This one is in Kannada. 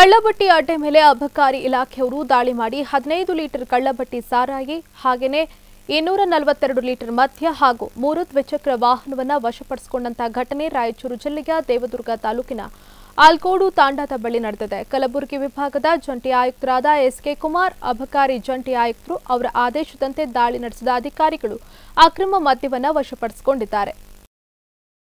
ಕಳ್ಳಬಟ್ಟಿ ಅಡ್ಡೆ ಮೇಲೆ ಅಬಕಾರಿ ಇಲಾಖೆಯವರು ದಾಳಿ ಮಾಡಿ ಹದಿನೈದು ಲೀಟರ್ ಕಳ್ಳಬಟ್ಟಿ ಸಾರಾಯಿ ಹಾಗೆಯೇ ಇನ್ನೂರ ನಲವತ್ತೆರಡು ಲೀಟರ್ ಮದ್ಯ ಹಾಗೂ ಮೂರು ದ್ವಿಚಕ್ರ ವಾಹನವನ್ನು ವಶಪಡಿಸಿಕೊಂಡಂತಹ ಘಟನೆ ರಾಯಚೂರು ಜಿಲ್ಲೆಯ ದೇವದುರ್ಗ ತಾಲೂಕಿನ ಆಲ್ಕೋಡು ತಾಂಡದ ಬಳಿ ನಡೆದಿದೆ ಕಲಬುರಗಿ ವಿಭಾಗದ ಜಂಟಿ ಆಯುಕ್ತರಾದ ಎಸ್ಕೆ ಕುಮಾರ್ ಅಬಕಾರಿ ಜಂಟಿ ಆಯುಕ್ತರು ಅವರ ಆದೇಶದಂತೆ ದಾಳಿ ನಡೆಸಿದ ಅಧಿಕಾರಿಗಳು ಅಕ್ರಮ ಮದ್ಯವನ್ನು ವಶಪಡಿಸಿಕೊಂಡಿದ್ದಾರೆ